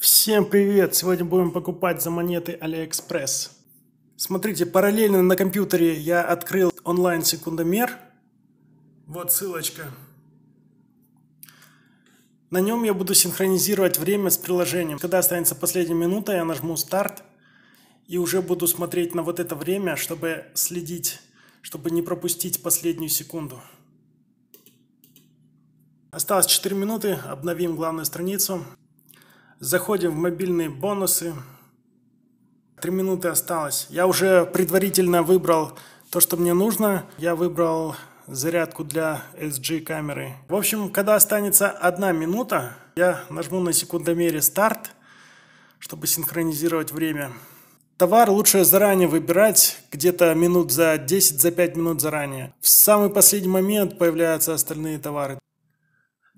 Всем привет! Сегодня будем покупать за монеты AliExpress. Смотрите, параллельно на компьютере я открыл онлайн секундомер. Вот ссылочка. На нем я буду синхронизировать время с приложением. Когда останется последняя минута, я нажму старт и уже буду смотреть на вот это время, чтобы следить, чтобы не пропустить последнюю секунду. Осталось 4 минуты, обновим главную страницу. Заходим в мобильные бонусы. Три минуты осталось. Я уже предварительно выбрал то, что мне нужно. Я выбрал зарядку для SG камеры. В общем, когда останется одна минута, я нажму на секундомере старт, чтобы синхронизировать время. Товар лучше заранее выбирать, где-то минут за 10, за 5 минут заранее. В самый последний момент появляются остальные товары.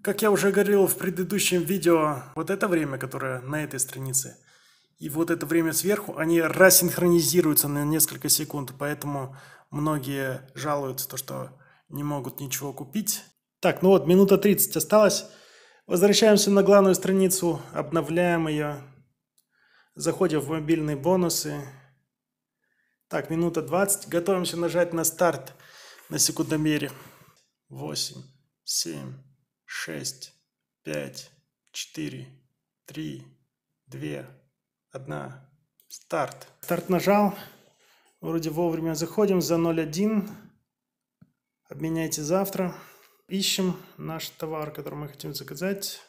Как я уже говорил в предыдущем видео, вот это время, которое на этой странице, и вот это время сверху, они рассинхронизируются на несколько секунд, поэтому многие жалуются, то, что не могут ничего купить. Так, ну вот, минута 30 осталось. Возвращаемся на главную страницу, обновляем ее, заходим в мобильные бонусы. Так, минута 20, готовимся нажать на старт на секундомере. 8, 7, шесть, пять, четыре, три, две, одна. Старт. Старт нажал. Вроде вовремя заходим за 0.1. Обменяйте завтра. Ищем наш товар, который мы хотим заказать.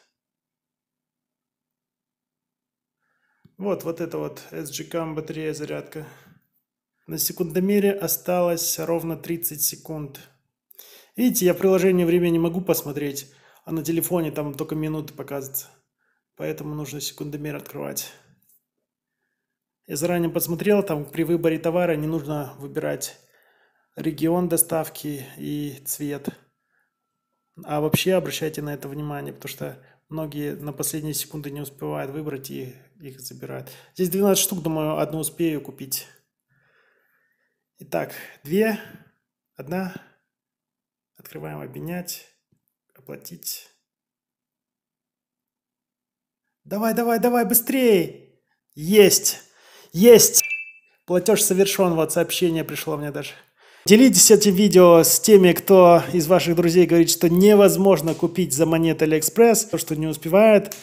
Вот, вот это вот SGCAM батарея зарядка. На секундомере осталось ровно 30 секунд. Видите, я приложение время не могу посмотреть. А на телефоне там только минуты показывается. Поэтому нужно секундомер открывать. Я заранее посмотрел, там при выборе товара не нужно выбирать регион доставки и цвет. А вообще обращайте на это внимание, потому что многие на последние секунды не успевают выбрать и их забирают. Здесь 12 штук, думаю, одну успею купить. Итак, две, одна. Открываем обменять платить. Давай, давай, давай, быстрее! Есть! Есть! Платеж совершен, вот сообщение пришло мне даже. Делитесь этим видео с теми, кто из ваших друзей говорит, что невозможно купить за монеты Алиэкспресс, то, что не успевает.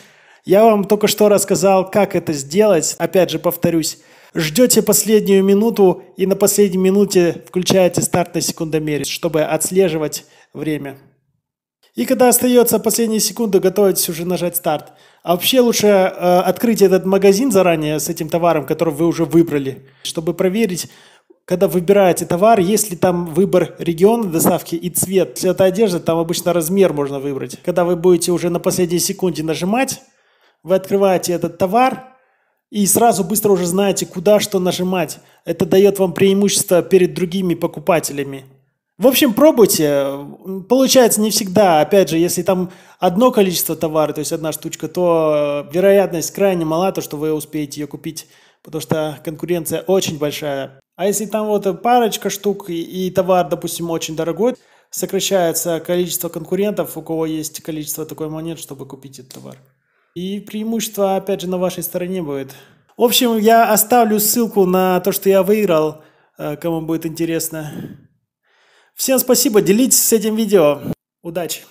Я вам только что рассказал, как это сделать. Опять же, повторюсь, ждете последнюю минуту и на последней минуте включаете старт на секундомере, чтобы отслеживать время. И когда остается последняя секунда, готовитесь уже нажать старт. А вообще лучше э, открыть этот магазин заранее с этим товаром, который вы уже выбрали, чтобы проверить, когда выбираете товар, есть ли там выбор региона доставки и цвет. Если это одежда, там обычно размер можно выбрать. Когда вы будете уже на последней секунде нажимать, вы открываете этот товар и сразу быстро уже знаете, куда что нажимать. Это дает вам преимущество перед другими покупателями. В общем, пробуйте. Получается не всегда. Опять же, если там одно количество товара, то есть одна штучка, то э, вероятность крайне мала, то что вы успеете ее купить, потому что конкуренция очень большая. А если там вот парочка штук и, товар, допустим, очень дорогой, сокращается количество конкурентов, у кого есть количество такой монет, чтобы купить этот товар. И преимущество, опять же, на вашей стороне будет. В общем, я оставлю ссылку на то, что я выиграл, э, кому будет интересно. Всем спасибо, делитесь с этим видео. Удачи!